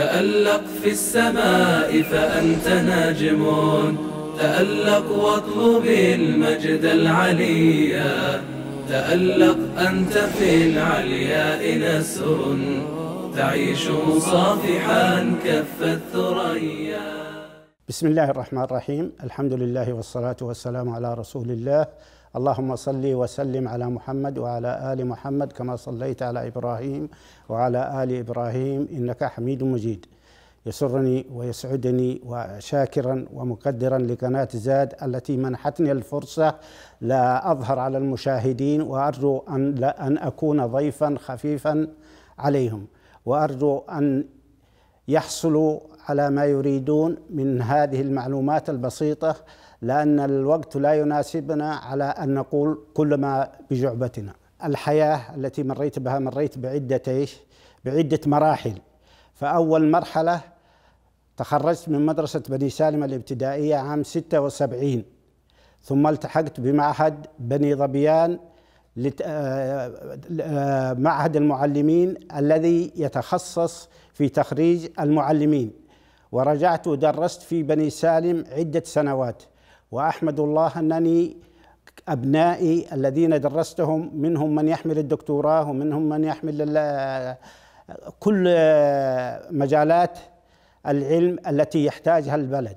تألق في السماء فأنت ناجم تألق واطلب المجد العليا تألق أنت في العلياء نسر تعيش صافحا كف الثريا بسم الله الرحمن الرحيم الحمد لله والصلاة والسلام على رسول الله اللهم صل وسلم على محمد وعلى ال محمد كما صليت على ابراهيم وعلى ال ابراهيم انك حميد مجيد يسرني ويسعدني وشاكرا ومقدرا لقناة زاد التي منحتني الفرصة لا أظهر على المشاهدين وأرجو أن, لا أن أكون ضيفا خفيفا عليهم وأرجو أن يحصلوا على ما يريدون من هذه المعلومات البسيطة لأن الوقت لا يناسبنا على أن نقول كل ما بجعبتنا الحياة التي مريت بها مريت بعدة إيش؟ بعدة مراحل فأول مرحلة تخرجت من مدرسة بني سالم الابتدائية عام 76 ثم التحقت بمعهد بني ظبيان آه، آه، معهد المعلمين الذي يتخصص في تخريج المعلمين ورجعت ودرست في بني سالم عدة سنوات واحمد الله انني ابنائي الذين درستهم منهم من يحمل الدكتوراه ومنهم من يحمل كل مجالات العلم التي يحتاجها البلد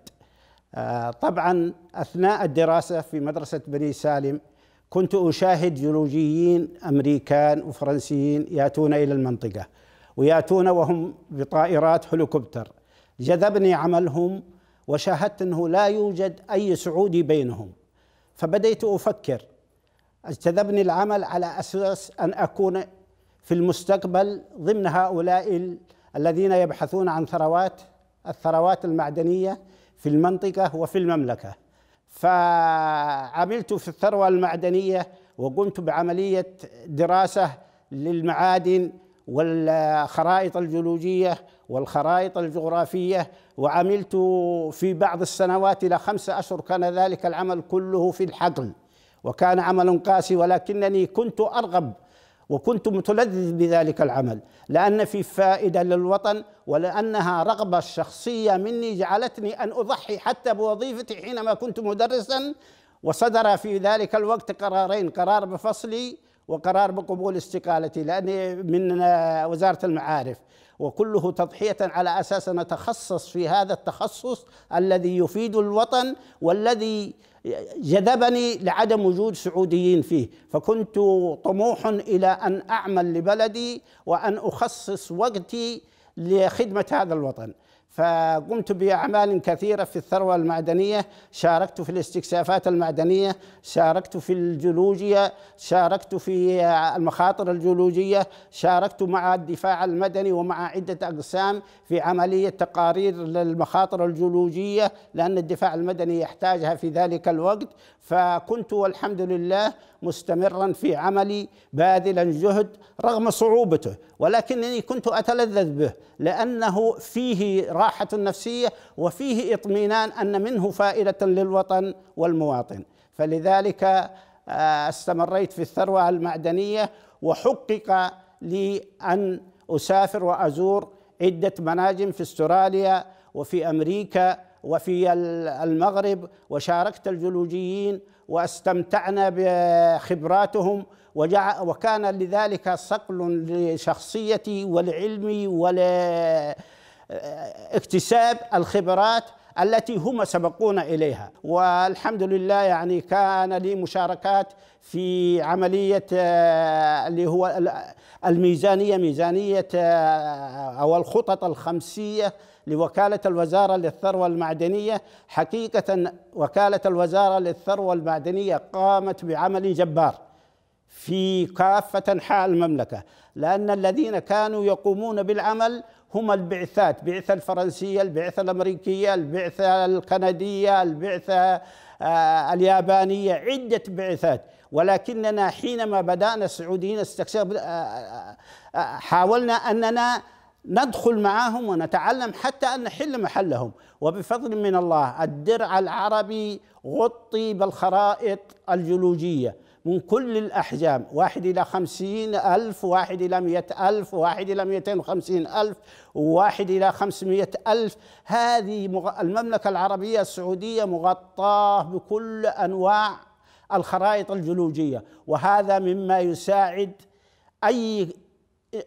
طبعا اثناء الدراسه في مدرسه بني سالم كنت اشاهد جيولوجيين امريكان وفرنسيين ياتون الى المنطقه وياتون وهم بطائرات هليكوبتر جذبني عملهم وشاهدت انه لا يوجد اي سعودي بينهم فبديت افكر اجتذبني العمل على اساس ان اكون في المستقبل ضمن هؤلاء الذين يبحثون عن ثروات الثروات المعدنيه في المنطقه وفي المملكه فعملت في الثروه المعدنيه وقمت بعمليه دراسه للمعادن والخرائط الجيولوجيه والخرائط الجغرافية وعملت في بعض السنوات إلى خمسة أشهر كان ذلك العمل كله في الحقل وكان عمل قاسي ولكنني كنت أرغب وكنت متلذذ بذلك العمل لأن في فائدة للوطن ولأنها رغبة شخصية مني جعلتني أن أضحي حتى بوظيفتي حينما كنت مدرسا وصدر في ذلك الوقت قرارين قرار بفصلي وقرار بقبول استقالتي لأني من وزارة المعارف وكله تضحيه على اساس نتخصص في هذا التخصص الذي يفيد الوطن والذي جذبني لعدم وجود سعوديين فيه فكنت طموح الى ان اعمل لبلدي وان اخصص وقتي لخدمه هذا الوطن فقمت باعمال كثيره في الثروه المعدنيه، شاركت في الاستكشافات المعدنيه، شاركت في الجيولوجيا، شاركت في المخاطر الجيولوجيه، شاركت مع الدفاع المدني ومع عده اقسام في عمليه تقارير للمخاطر الجيولوجيه لان الدفاع المدني يحتاجها في ذلك الوقت، فكنت والحمد لله مستمرا في عملي باذلا جهد رغم صعوبته ولكنني كنت اتلذذ به لانه فيه راحه نفسيه وفيه اطمئنان ان منه فائده للوطن والمواطن فلذلك آه، استمريت في الثروه المعدنيه وحقق لي ان اسافر وازور عده مناجم في استراليا وفي امريكا وفي المغرب وشاركت الجيولوجيين واستمتعنا بخبراتهم وكان لذلك صقل لشخصيتي ولعلمي ولاكتساب الخبرات التي هم سبقونا اليها والحمد لله يعني كان لي مشاركات في عمليه آه، اللي هو الميزانية ميزانية آه، أو الخطط الخمسية لوكالة الوزارة للثروة المعدنية حقيقة وكالة الوزارة للثروة المعدنية قامت بعمل جبار في كافة أنحاء المملكة لأن الذين كانوا يقومون بالعمل هما البعثات البعثة الفرنسية البعثة الأمريكية البعثة الكندية البعثة آه، اليابانية عدة بعثات ولكننا حينما بدأنا السعوديين استكشاف آه، آه، حاولنا أننا ندخل معهم ونتعلم حتى أن نحل محلهم وبفضل من الله الدرع العربي غطي بالخرائط الجيولوجية من كل الأحجام واحد إلى خمسين ألف واحد إلى مئة ألف واحد إلى مئتين وخمسين ألف واحد إلى خمسمائة ألف هذه المملكة العربية السعودية مغطاة بكل أنواع الخرائط الجيولوجية وهذا مما يساعد أي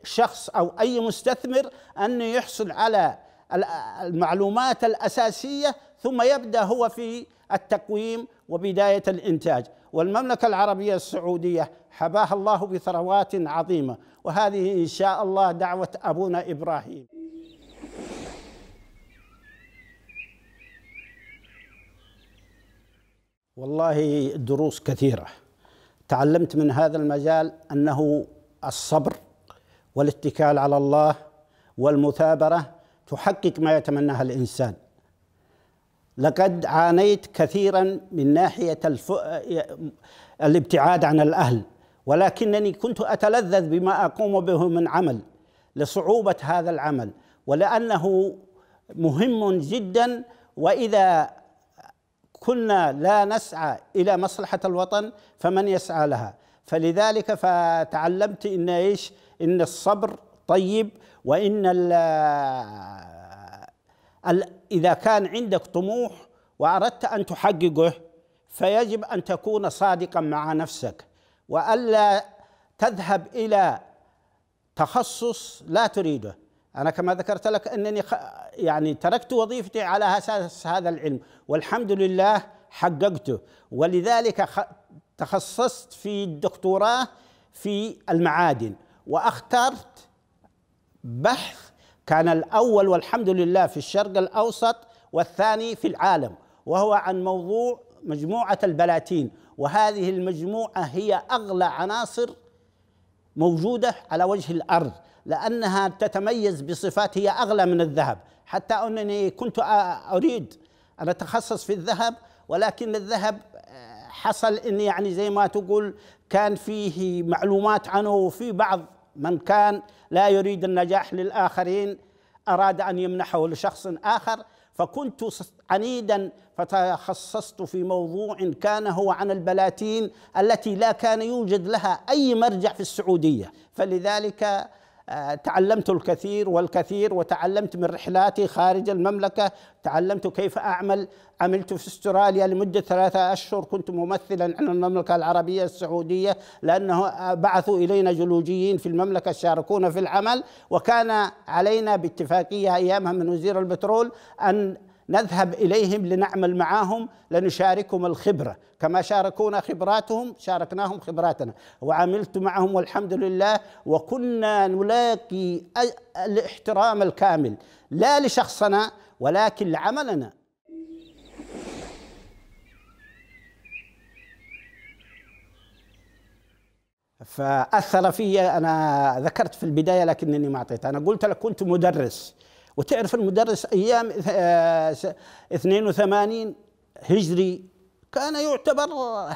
شخص أو أي مستثمر أن يحصل على المعلومات الأساسية ثم يبدأ هو في التقويم وبداية الإنتاج والمملكة العربية السعودية حباها الله بثروات عظيمة وهذه إن شاء الله دعوة أبونا إبراهيم والله دروس كثيرة تعلمت من هذا المجال أنه الصبر والاتكال على الله والمثابرة تحقق ما يتمناها الإنسان لقد عانيت كثيرا من ناحية الف... الابتعاد عن الأهل ولكنني كنت أتلذذ بما أقوم به من عمل لصعوبة هذا العمل ولأنه مهم جدا وإذا كنا لا نسعى إلى مصلحة الوطن فمن يسعى لها فلذلك فتعلمت إن إيش إن الصبر طيب وإن ال إذا كان عندك طموح وأردت أن تحققه فيجب أن تكون صادقا مع نفسك وألا تذهب إلى تخصص لا تريده أنا كما ذكرت لك أنني يعني تركت وظيفتي على أساس هذا العلم والحمد لله حققته ولذلك تخصصت في الدكتوراه في المعادن واخترت بحث كان الأول والحمد لله في الشرق الأوسط والثاني في العالم وهو عن موضوع مجموعة البلاتين وهذه المجموعة هي أغلى عناصر موجودة على وجه الأرض لأنها تتميز بصفات هي أغلى من الذهب حتى أنني كنت أريد أن أتخصص في الذهب ولكن الذهب آه، حصل أن يعني زي ما تقول كان فيه معلومات عنه وفي بعض من كان لا يريد النجاح للآخرين أراد أن يمنحه لشخص آخر فكنت عنيدا فتخصصت في موضوع كان هو عن البلاتين التي لا كان يوجد لها أي مرجع في السعودية فلذلك تعلمت الكثير والكثير وتعلمت من رحلاتي خارج المملكة تعلمت كيف أعمل عملت في استراليا لمدة ثلاثة أشهر كنت ممثلا عن المملكة العربية السعودية لأنه بعثوا إلينا جلوجيين في المملكة شاركونا في العمل وكان علينا باتفاقية أيامها من وزير البترول أن نذهب اليهم لنعمل معاهم لنشاركهم الخبره كما شاركونا خبراتهم شاركناهم خبراتنا وعملت معهم والحمد لله وكنا نلاقي الاحترام الكامل لا لشخصنا ولكن لعملنا فاثر في انا ذكرت في البدايه لكنني ما اعطيت انا قلت لك كنت مدرس وتعرف المدرس أيام 82 آه، هجري كان يعتبر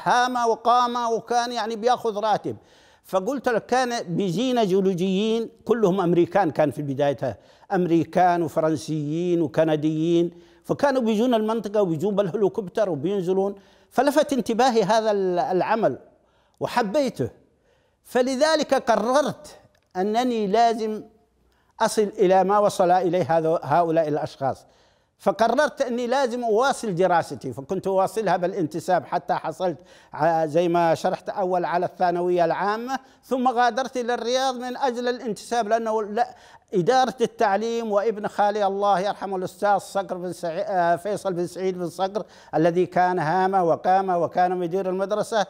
هامه وقامه وكان يعني بياخذ راتب فقلت لك كان بيجينا جيولوجيين كلهم امريكان كان في بدايتها امريكان وفرنسيين وكنديين فكانوا بيجون المنطقه وبيجون بالهليكوبتر وبينزلون فلفت انتباهي هذا العمل وحبيته فلذلك قررت انني لازم أصل إلى ما وصل إليه هؤلاء الأشخاص فقررت أني لازم أواصل دراستي فكنت أواصلها بالانتساب حتى حصلت زي ما شرحت أول على الثانوية العامة ثم غادرت إلى الرياض من أجل الانتساب لأنه لا إدارة التعليم وابن خالي الله يرحمه الأستاذ صقر بن سعيد آه، فيصل بن سعيد بن صقر الذي كان هام وقام وكان مدير المدرسة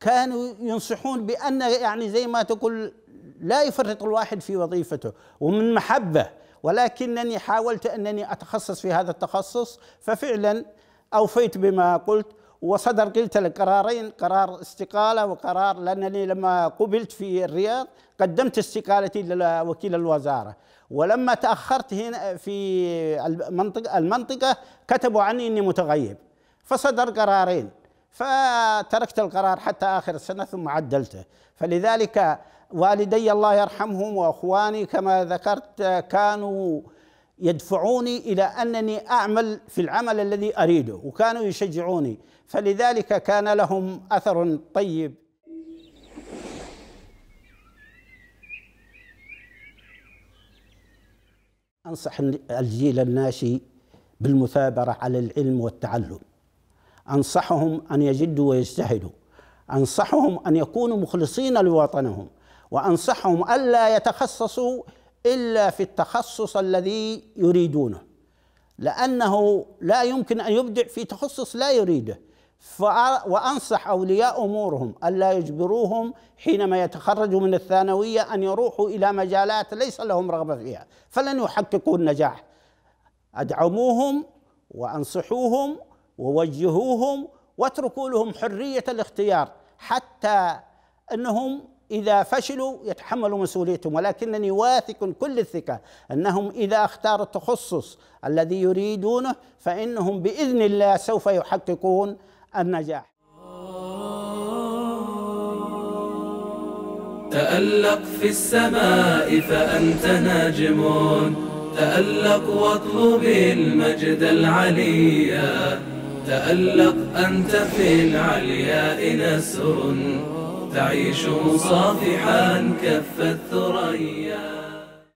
كانوا ينصحون بأن يعني زي ما تقول لا يفرط الواحد في وظيفته ومن محبه ولكنني حاولت انني اتخصص في هذا التخصص ففعلا اوفيت بما قلت وصدر قلت لك قرارين قرار استقاله وقرار لانني لما قبلت في الرياض قدمت استقالتي لوكيل الوزاره ولما تاخرت هنا في المنطقه المنطقه كتبوا عني اني متغيب فصدر قرارين فتركت القرار حتى اخر السنه ثم عدلته فلذلك والدي الله يرحمهم واخواني كما ذكرت كانوا يدفعوني الى انني اعمل في العمل الذي اريده وكانوا يشجعوني فلذلك كان لهم اثر طيب انصح الجيل الناشئ بالمثابره على العلم والتعلم انصحهم ان يجدوا ويجتهدوا انصحهم ان يكونوا مخلصين لوطنهم وأنصحهم ألا يتخصصوا إلا في التخصص الذي يريدونه لأنه لا يمكن أن يبدع في تخصص لا يريده وأنصح أولياء أمورهم ألا يجبروهم حينما يتخرجوا من الثانوية أن يروحوا إلى مجالات ليس لهم رغبة فيها فلن يحققوا النجاح أدعموهم وأنصحوهم ووجهوهم واتركوا لهم حرية الاختيار حتى أنهم إذا فشلوا يتحملوا مسؤوليتهم ولكنني واثق كل الثقة أنهم إذا اختاروا التخصص الذي يريدونه فإنهم بإذن الله سوف يحققون النجاح تألق في السماء فأنت ناجم تألق واطلب المجد العليا تألق أنت في العلياء نسر تعيش صافحا كف الثريا